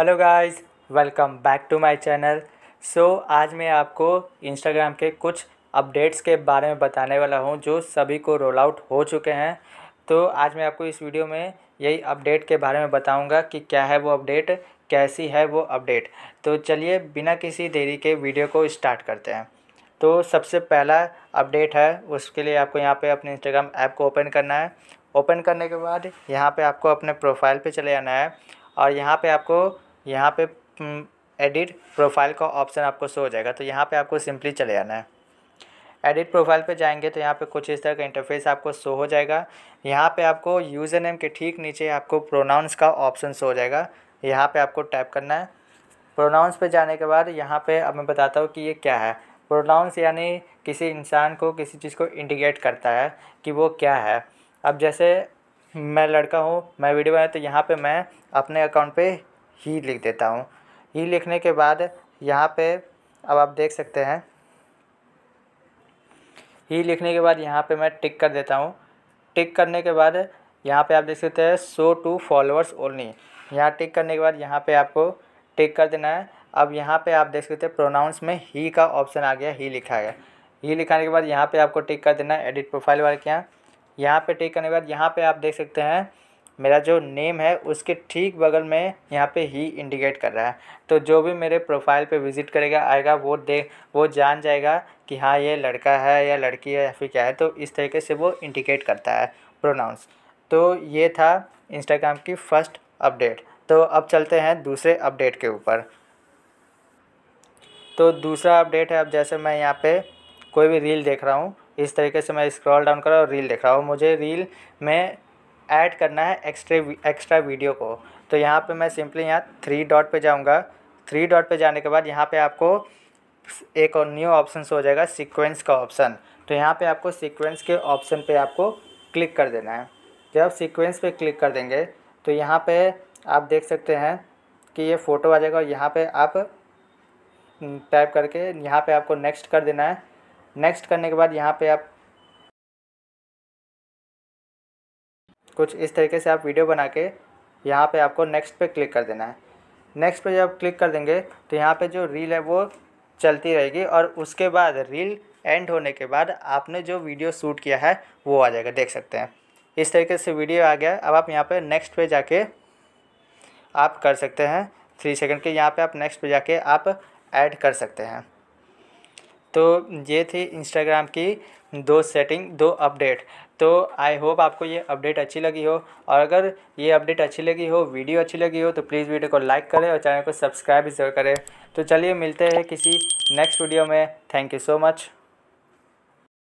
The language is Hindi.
hello guys welcome back to my channel so आज मैं आपको इंस्टाग्राम के कुछ अपडेट्स के बारे में बताने वाला हूँ जो सभी को रोल आउट हो चुके हैं तो आज मैं आपको इस वीडियो में यही अपडेट के बारे में बताऊँगा कि क्या है वो अपडेट कैसी है वो अपडेट तो चलिए बिना किसी देरी के वीडियो को स्टार्ट करते हैं तो सबसे पहला अपडेट है उसके लिए आपको यहाँ पर अपने इंस्टाग्राम ऐप को ओपन करना है ओपन करने के बाद यहाँ पर आपको अपने प्रोफाइल पर चले जाना है और यहाँ पे आपको यहाँ पे एडिट हम्म, प्रोफाइल का ऑप्शन आपको शो हो जाएगा तो यहाँ पे आपको सिंपली चले जाना है एडिट प्रोफाइल पे जाएंगे तो यहाँ पे कुछ इस तरह का इंटरफेस आपको शो हो जाएगा यहाँ पे आपको यूज़र नेम के ठीक नीचे आपको प्रोनाउंस का ऑप्शन शो हो जाएगा यहाँ पे आपको टाइप करना है प्रोनाउंस पे जाने के बाद यहाँ पे अब मैं बताता हूँ कि ये क्या है प्रोनाउंस यानी किसी इंसान को किसी चीज़ को इंडिकेट करता है कि वो क्या है अब जैसे मैं लड़का हूँ मैं वीडियो बनाया तो यहाँ पर मैं अपने अकाउंट पर ही लिख देता हूँ ही लिखने के बाद यहाँ पे अब आप देख सकते हैं ही लिखने के बाद यहाँ पे मैं टिक कर देता हूँ टिक करने के बाद यहाँ पे आप देख सकते हैं सो टू फॉलोअर्स ओनली यहाँ टिक करने के बाद यहाँ पे आपको टिक कर देना है अब यहाँ पे आप देख सकते हैं प्रोनाउंस में ही का ऑप्शन आ गया ही लिखा गया ही लिखाने के बाद यहाँ पे आपको टिक कर देना है एडिट प्रोफाइल वाले के यहाँ यहाँ पे टिक करने के बाद यहाँ पे आप देख सकते हैं मेरा जो नेम है उसके ठीक बगल में यहाँ पे ही इंडिकेट कर रहा है तो जो भी मेरे प्रोफाइल पे विज़िट करेगा आएगा वो देख वो जान जाएगा कि हाँ ये लड़का है या लड़की है या फिर क्या है तो इस तरीके से वो इंडिकेट करता है प्रोनाउंस तो ये था इंस्टाग्राम की फ़र्स्ट अपडेट तो अब चलते हैं दूसरे अपडेट के ऊपर तो दूसरा अपडेट है अब जैसे मैं यहाँ पे कोई भी रील देख रहा हूँ इस तरीके से मैं स्क्रॉल डाउन कर रहा हूँ रील देख रहा हूँ मुझे रील में ऐड करना है एक्स्ट्रे एक्स्ट्रा वीडियो को तो यहाँ पे मैं सिंपली यहाँ थ्री डॉट पे जाऊँगा थ्री डॉट पे जाने के बाद यहाँ पे आपको एक और न्यू ऑप्शन हो जाएगा सीक्वेंस का ऑप्शन तो यहाँ पे आपको सीक्वेंस के ऑप्शन पे आपको क्लिक कर देना है जब आप सीक्वेंस पे क्लिक कर देंगे तो यहाँ पे आप देख सकते हैं कि ये फ़ोटो आ जाएगा और यहाँ पर आप टाइप हम्म, करके यहाँ पर आपको नेक्स्ट कर देना है नेक्स्ट करने के बाद यहाँ पे आप कुछ इस तरीके से आप वीडियो बना के यहाँ पे आपको नेक्स्ट पे क्लिक कर देना है नेक्स्ट पे जब क्लिक कर देंगे तो यहाँ पे जो रील है वो चलती रहेगी और उसके बाद रील एंड होने के बाद आपने जो वीडियो शूट किया है वो आ जाएगा देख सकते हैं इस तरीके से वीडियो आ गया अब आप यहाँ पर नेक्स्ट पे जाके आप कर सकते हैं थ्री सेकेंड के यहाँ पर आप नेक्स्ट पे जाके आप ऐड कर सकते हैं तो ये थी इंस्टाग्राम की दो सेटिंग दो अपडेट तो आई होप आपको ये अपडेट अच्छी लगी हो और अगर ये अपडेट अच्छी लगी हो वीडियो अच्छी लगी हो तो प्लीज़ वीडियो को लाइक करें और चैनल को सब्सक्राइब भी जरूर करें तो चलिए मिलते हैं किसी नेक्स्ट वीडियो में थैंक यू सो मच